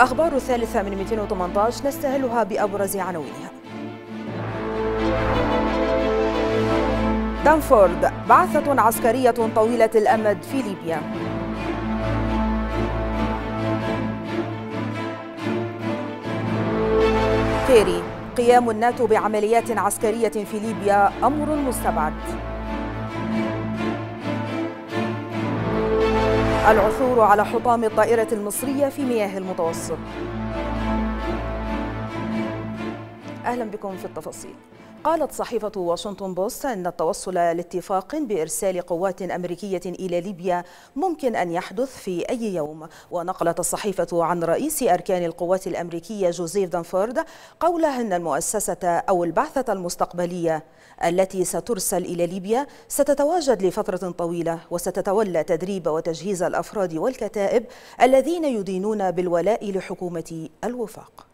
أخبار الثالثة من 218 نستهلها بأبرز عناوينها دانفورد بعثة عسكرية طويلة الأمد في ليبيا كيري قيام الناتو بعمليات عسكرية في ليبيا أمر مستبعد العثور على حطام الطائرة المصرية في مياه المتوسط أهلا بكم في التفاصيل قالت صحيفة واشنطن بوست أن التوصل لاتفاق بإرسال قوات أمريكية إلى ليبيا ممكن أن يحدث في أي يوم ونقلت الصحيفة عن رئيس أركان القوات الأمريكية جوزيف دانفورد قوله أن المؤسسة أو البعثة المستقبلية التي سترسل إلى ليبيا ستتواجد لفترة طويلة وستتولى تدريب وتجهيز الأفراد والكتائب الذين يدينون بالولاء لحكومة الوفاق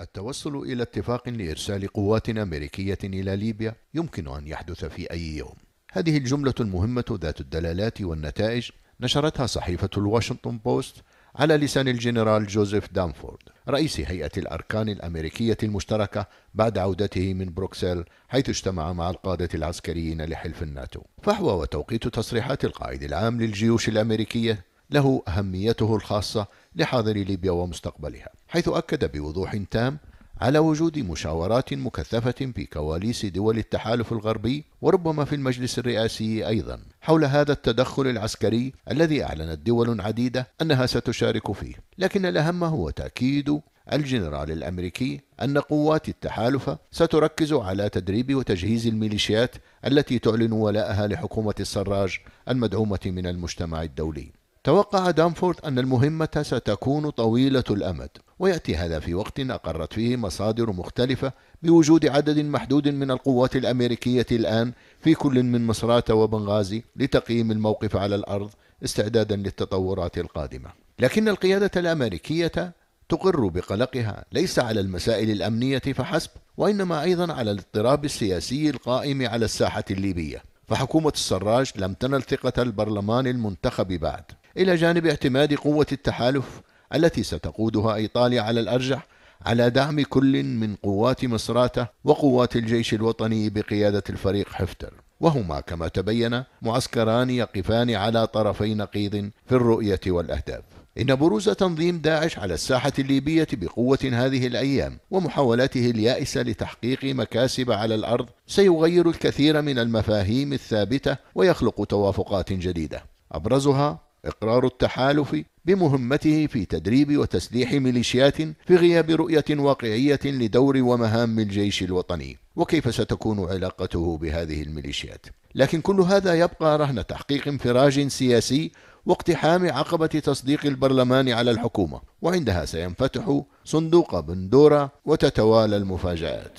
التوصل إلى اتفاق لإرسال قوات أمريكية إلى ليبيا يمكن أن يحدث في أي يوم. هذه الجملة المهمة ذات الدلالات والنتائج نشرتها صحيفة الواشنطن بوست على لسان الجنرال جوزيف دانفورد رئيس هيئة الأركان الأمريكية المشتركة بعد عودته من بروكسل حيث اجتمع مع القادة العسكريين لحلف الناتو فحوى وتوقيت تصريحات القائد العام للجيوش الأمريكية له أهميته الخاصة لحاضر ليبيا ومستقبلها حيث أكد بوضوح تام على وجود مشاورات مكثفة في كواليس دول التحالف الغربي وربما في المجلس الرئاسي أيضا حول هذا التدخل العسكري الذي أعلنت دول عديدة أنها ستشارك فيه لكن الأهم هو تأكيد الجنرال الامريكي ان قوات التحالف ستركز على تدريب وتجهيز الميليشيات التي تعلن ولاءها لحكومه السراج المدعومه من المجتمع الدولي توقع دانفورد أن المهمة ستكون طويلة الأمد ويأتي هذا في وقت أقرت فيه مصادر مختلفة بوجود عدد محدود من القوات الأمريكية الآن في كل من مصرات وبنغازي لتقييم الموقف على الأرض استعدادا للتطورات القادمة لكن القيادة الأمريكية تقر بقلقها ليس على المسائل الأمنية فحسب وإنما أيضا على الاضطراب السياسي القائم على الساحة الليبية فحكومة السراج لم تنل ثقة البرلمان المنتخب بعد إلى جانب اعتماد قوة التحالف التي ستقودها إيطاليا على الأرجح على دعم كل من قوات مصراتة وقوات الجيش الوطني بقيادة الفريق حفتر وهما كما تبين معسكران يقفان على طرفي نقيض في الرؤية والأهداف إن بروز تنظيم داعش على الساحة الليبية بقوة هذه الأيام ومحاولاته اليائسة لتحقيق مكاسب على الأرض سيغير الكثير من المفاهيم الثابتة ويخلق توافقات جديدة أبرزها إقرار التحالف بمهمته في تدريب وتسليح ميليشيات في غياب رؤية واقعية لدور ومهام الجيش الوطني وكيف ستكون علاقته بهذه الميليشيات لكن كل هذا يبقى رهن تحقيق انفراج سياسي واقتحام عقبة تصديق البرلمان على الحكومة وعندها سينفتح صندوق بندورة وتتوالى المفاجآت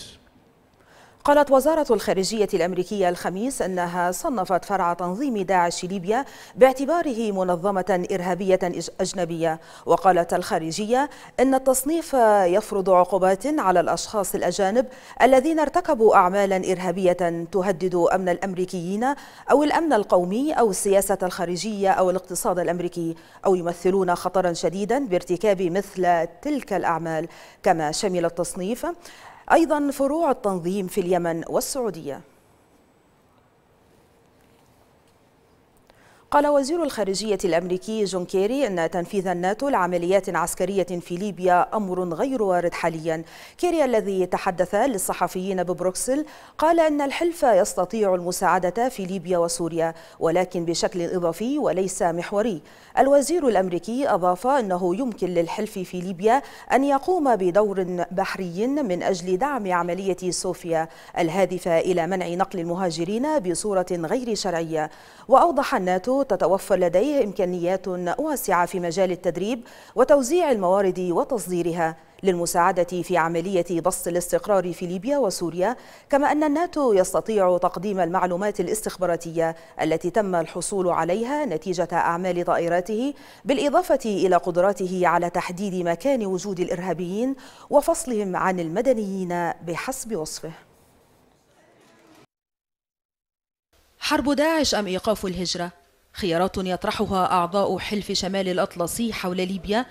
قالت وزارة الخارجية الأمريكية الخميس أنها صنفت فرع تنظيم داعش ليبيا باعتباره منظمة إرهابية أجنبية وقالت الخارجية أن التصنيف يفرض عقوبات على الأشخاص الأجانب الذين ارتكبوا أعمالا إرهابية تهدد أمن الأمريكيين أو الأمن القومي أو السياسة الخارجية أو الاقتصاد الأمريكي أو يمثلون خطرا شديدا بارتكاب مثل تلك الأعمال كما شمل التصنيف أيضا فروع التنظيم في اليمن والسعودية قال وزير الخارجية الأمريكي جون كيري أن تنفيذ الناتو لعمليات عسكرية في ليبيا أمر غير وارد حاليا كيري الذي تحدث للصحفيين ببروكسل قال أن الحلف يستطيع المساعدة في ليبيا وسوريا ولكن بشكل إضافي وليس محوري الوزير الأمريكي أضاف أنه يمكن للحلف في ليبيا أن يقوم بدور بحري من أجل دعم عملية صوفيا الهادفة إلى منع نقل المهاجرين بصورة غير شرعية وأوضح الناتو تتوفر لديه إمكانيات واسعة في مجال التدريب وتوزيع الموارد وتصديرها للمساعدة في عملية بسط الاستقرار في ليبيا وسوريا كما أن الناتو يستطيع تقديم المعلومات الاستخباراتية التي تم الحصول عليها نتيجة أعمال طائراته بالإضافة إلى قدراته على تحديد مكان وجود الإرهابيين وفصلهم عن المدنيين بحسب وصفه حرب داعش أم إيقاف الهجرة؟ خيارات يطرحها أعضاء حلف شمال الأطلسي حول ليبيا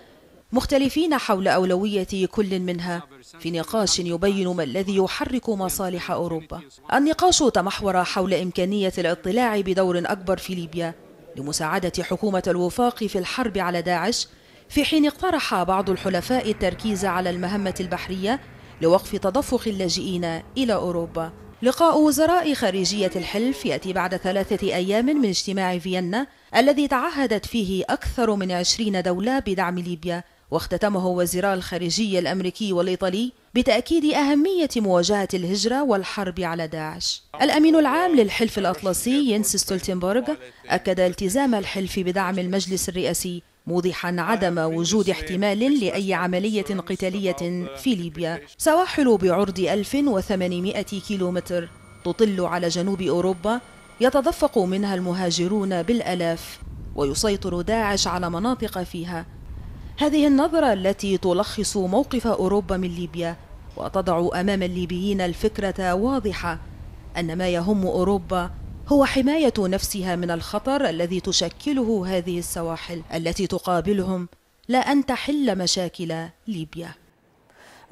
مختلفين حول أولوية كل منها في نقاش يبين ما الذي يحرك مصالح أوروبا النقاش تمحور حول إمكانية الاطلاع بدور أكبر في ليبيا لمساعدة حكومة الوفاق في الحرب على داعش في حين اقترح بعض الحلفاء التركيز على المهمة البحرية لوقف تدفق اللاجئين إلى أوروبا لقاء وزراء خارجية الحلف يأتي بعد ثلاثة أيام من اجتماع فيينا الذي تعهدت فيه أكثر من عشرين دولة بدعم ليبيا واختتمه وزراء الخارجية الأمريكي والإيطالي بتأكيد أهمية مواجهة الهجرة والحرب على داعش الأمين العام للحلف الأطلسي ينس ستولتنبرغ أكد التزام الحلف بدعم المجلس الرئاسي موضحا عدم وجود احتمال لأي عملية قتالية في ليبيا سواحل بعرض 1800 كيلومتر تطل على جنوب أوروبا يتدفق منها المهاجرون بالألاف ويسيطر داعش على مناطق فيها هذه النظرة التي تلخص موقف أوروبا من ليبيا وتضع أمام الليبيين الفكرة واضحة أن ما يهم أوروبا هو حماية نفسها من الخطر الذي تشكله هذه السواحل التي تقابلهم لا أن تحل مشاكل ليبيا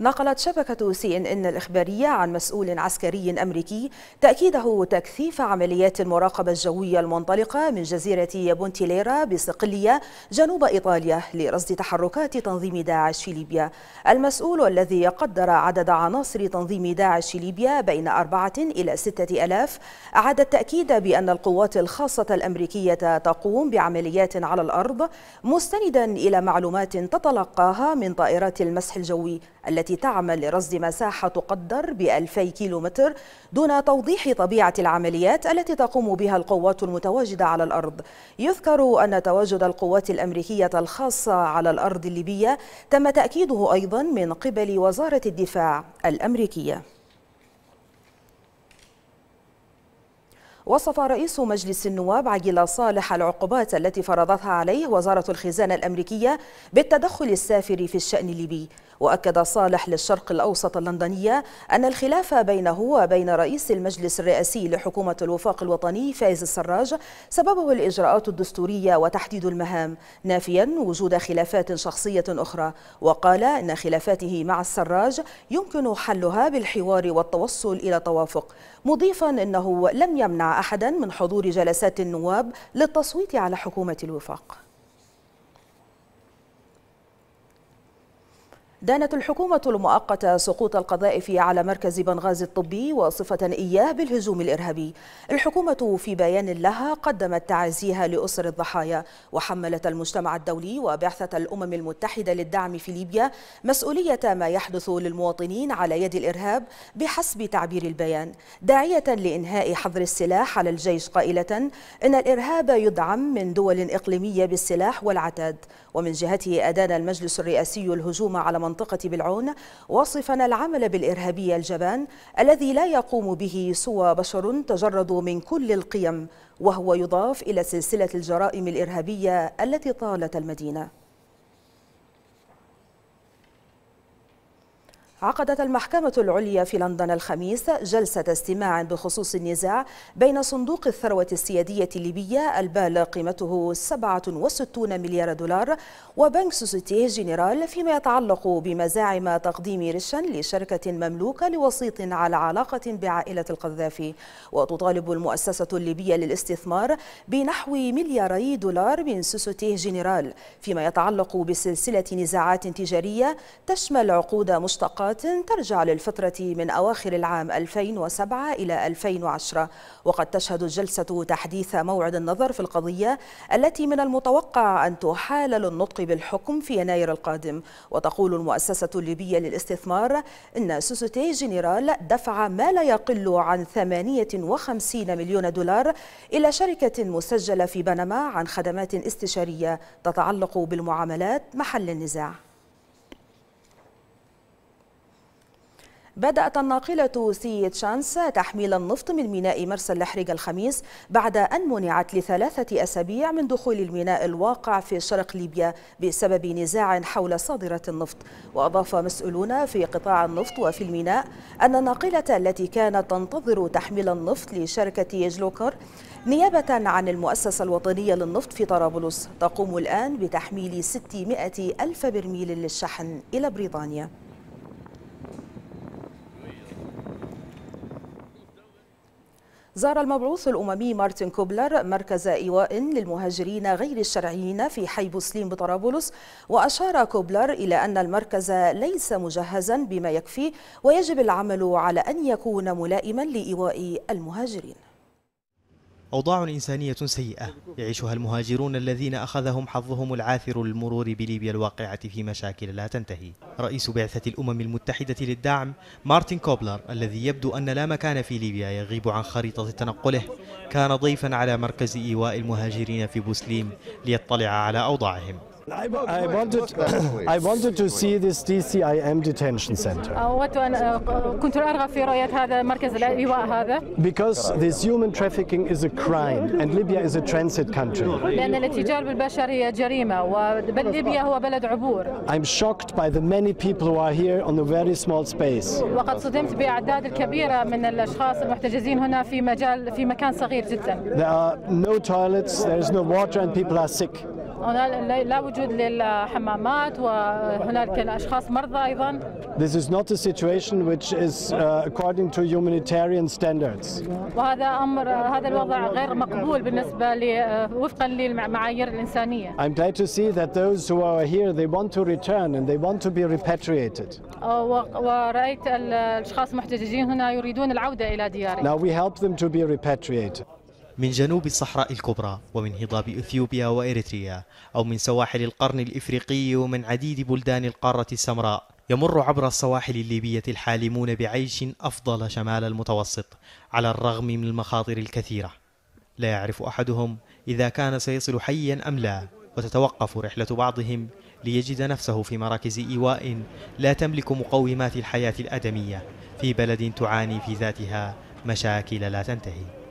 نقلت شبكة سي إن إن الإخبارية عن مسؤول عسكري أمريكي تأكيده تكثيف عمليات المراقبة الجوية المنطلقة من جزيرة بونتيليرا بصقلية جنوب إيطاليا لرصد تحركات تنظيم داعش في ليبيا المسؤول الذي قدر عدد عناصر تنظيم داعش في ليبيا بين أربعة إلى ستة ألاف أعاد التأكيد بأن القوات الخاصة الأمريكية تقوم بعمليات على الأرض مستندا إلى معلومات تتلقاها من طائرات المسح الجوي التي التي تعمل لرصد مساحة تقدر بألفي كيلومتر دون توضيح طبيعة العمليات التي تقوم بها القوات المتواجدة على الأرض يذكر أن تواجد القوات الأمريكية الخاصة على الأرض الليبية تم تأكيده أيضا من قبل وزارة الدفاع الأمريكية وصف رئيس مجلس النواب عجل صالح العقوبات التي فرضتها عليه وزارة الخزانة الأمريكية بالتدخل السافر في الشأن الليبي وأكد صالح للشرق الأوسط اللندنية أن الخلاف بينه وبين رئيس المجلس الرئاسي لحكومة الوفاق الوطني فايز السراج سببه الإجراءات الدستورية وتحديد المهام نافيا وجود خلافات شخصية أخرى وقال أن خلافاته مع السراج يمكن حلها بالحوار والتوصل إلى توافق مضيفا أنه لم يمنع أحدا من حضور جلسات النواب للتصويت على حكومة الوفاق دانت الحكومة المؤقتة سقوط القذائف على مركز بنغازي الطبي وصفة إياه بالهجوم الإرهابي الحكومة في بيان لها قدمت تعزيها لأسر الضحايا وحملت المجتمع الدولي وبعثة الأمم المتحدة للدعم في ليبيا مسؤولية ما يحدث للمواطنين على يد الإرهاب بحسب تعبير البيان داعية لإنهاء حظر السلاح على الجيش قائلة إن الإرهاب يدعم من دول إقليمية بالسلاح والعتاد ومن جهته أدان المجلس الرئاسي الهجوم على المنطقة بالعون واصفا العمل بالإرهابية الجبان الذي لا يقوم به سوى بشر تجردوا من كل القيم وهو يضاف إلى سلسلة الجرائم الإرهابية التي طالت المدينة عقدت المحكمة العليا في لندن الخميس جلسة استماع بخصوص النزاع بين صندوق الثروة السيادية الليبية البالغ قيمته 67 مليار دولار وبنك سوسيتيه جنرال فيما يتعلق بمزاعم تقديم رشا لشركة مملوكة لوسيط على علاقة بعائلة القذافي وتطالب المؤسسة الليبية للاستثمار بنحو ملياري دولار من سوسيتيه جنرال فيما يتعلق بسلسلة نزاعات تجارية تشمل عقود مشتقات تحقيقات ترجع للفترة من أواخر العام 2007 إلى 2010 وقد تشهد الجلسة تحديث موعد النظر في القضية التي من المتوقع أن تحال للنطق بالحكم في يناير القادم وتقول المؤسسة الليبية للاستثمار إن سوسيتي جنرال دفع ما لا يقل عن 58 مليون دولار إلى شركة مسجلة في بنما عن خدمات استشارية تتعلق بالمعاملات محل النزاع بدأت الناقلة سي تشانس تحميل النفط من ميناء مرسى الحريق الخميس بعد أن منعت لثلاثة أسابيع من دخول الميناء الواقع في شرق ليبيا بسبب نزاع حول صادرة النفط وأضاف مسؤولون في قطاع النفط وفي الميناء أن الناقلة التي كانت تنتظر تحميل النفط لشركة يجلوكر نيابة عن المؤسسة الوطنية للنفط في طرابلس تقوم الآن بتحميل 600 ألف برميل للشحن إلى بريطانيا زار المبعوث الأممي مارتن كوبلر مركز إيواء للمهاجرين غير الشرعيين في حي بوسليم بطرابلس وأشار كوبلر إلى أن المركز ليس مجهزا بما يكفي ويجب العمل على أن يكون ملائما لإيواء المهاجرين أوضاع إنسانية سيئة يعيشها المهاجرون الذين أخذهم حظهم العاثر للمرور بليبيا الواقعة في مشاكل لا تنتهي رئيس بعثة الأمم المتحدة للدعم مارتن كوبلر الذي يبدو أن لا مكان في ليبيا يغيب عن خريطة تنقله كان ضيفا على مركز إيواء المهاجرين في بوسليم ليطلع على أوضاعهم I, I, wanted, I wanted to see this DCIM detention center. Uh, uh, because this human trafficking is a crime and Libya is a transit country. I'm shocked by the many people who are here on a very small space. There are no toilets, there is no water and people are sick. لا وجود للحمامات وهناك الأشخاص مرضى أيضا This is not a situation which is according to humanitarian standards. وهذا أمر هذا الوضع غير مقبول بالنسبة ل وفقا للمعايير الإنسانية. I'm glad to see that those who are here they want to return and they want to be repatriated. ورأيت الأشخاص المحتجزين هنا يريدون العودة إلى ديارهم. Now we help them to be repatriated. من جنوب الصحراء الكبرى ومن هضاب اثيوبيا واريتريا او من سواحل القرن الافريقي ومن عديد بلدان القاره السمراء يمر عبر السواحل الليبيه الحالمون بعيش افضل شمال المتوسط على الرغم من المخاطر الكثيره لا يعرف احدهم اذا كان سيصل حيا ام لا وتتوقف رحله بعضهم ليجد نفسه في مراكز ايواء لا تملك مقومات الحياه الادميه في بلد تعاني في ذاتها مشاكل لا تنتهي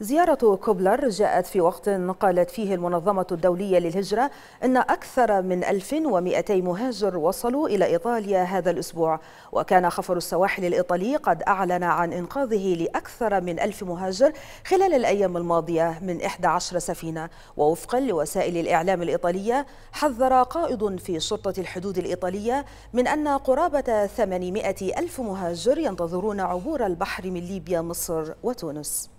زيارة كوبلر جاءت في وقت قالت فيه المنظمة الدولية للهجرة أن أكثر من 1200 مهاجر وصلوا إلى إيطاليا هذا الأسبوع وكان خفر السواحل الإيطالي قد أعلن عن إنقاذه لأكثر من 1000 مهاجر خلال الأيام الماضية من 11 سفينة ووفقا لوسائل الإعلام الإيطالية حذر قائد في شرطة الحدود الإيطالية من أن قرابة 800 ألف مهاجر ينتظرون عبور البحر من ليبيا مصر وتونس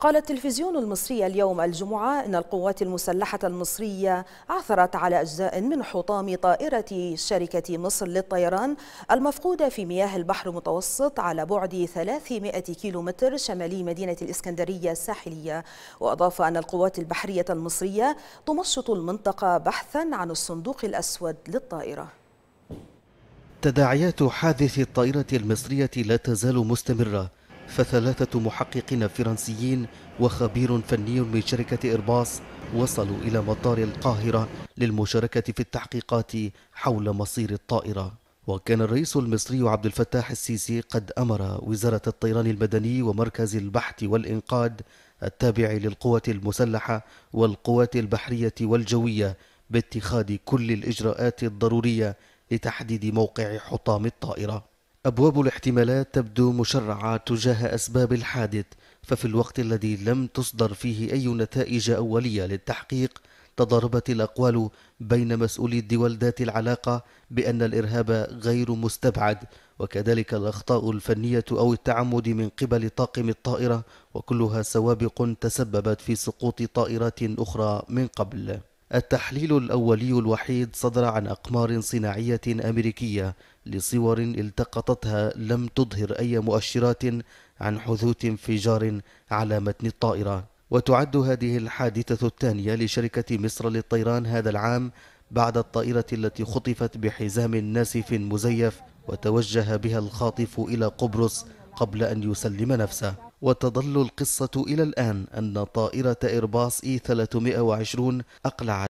قال التلفزيون المصري اليوم الجمعة إن القوات المسلحة المصرية عثرت على أجزاء من حطام طائرة شركة مصر للطيران المفقودة في مياه البحر المتوسط على بعد 300 كيلومتر شمالي مدينة الإسكندرية الساحلية وأضاف أن القوات البحرية المصرية تمشط المنطقة بحثا عن الصندوق الأسود للطائرة تداعيات حادث الطائرة المصرية لا تزال مستمرة فثلاثة محققين فرنسيين وخبير فني من شركة إرباص وصلوا إلى مطار القاهرة للمشاركة في التحقيقات حول مصير الطائرة وكان الرئيس المصري عبد الفتاح السيسي قد أمر وزارة الطيران المدني ومركز البحث والإنقاذ التابع للقوة المسلحة والقوات البحرية والجوية باتخاذ كل الإجراءات الضرورية لتحديد موقع حطام الطائرة أبواب الاحتمالات تبدو مشرعة تجاه أسباب الحادث ففي الوقت الذي لم تصدر فيه أي نتائج أولية للتحقيق تضاربت الأقوال بين مسؤولي الدول ذات العلاقة بأن الإرهاب غير مستبعد وكذلك الأخطاء الفنية أو التعمد من قبل طاقم الطائرة وكلها سوابق تسببت في سقوط طائرات أخرى من قبل التحليل الأولي الوحيد صدر عن أقمار صناعية أمريكية لصور التقطتها لم تظهر أي مؤشرات عن حدوث انفجار على متن الطائرة وتعد هذه الحادثة الثانية لشركة مصر للطيران هذا العام بعد الطائرة التي خطفت بحزام ناسف مزيف وتوجه بها الخاطف إلى قبرص قبل أن يسلم نفسه وتظل القصة إلى الآن أن طائرة إيرباص إي 320 أقلعت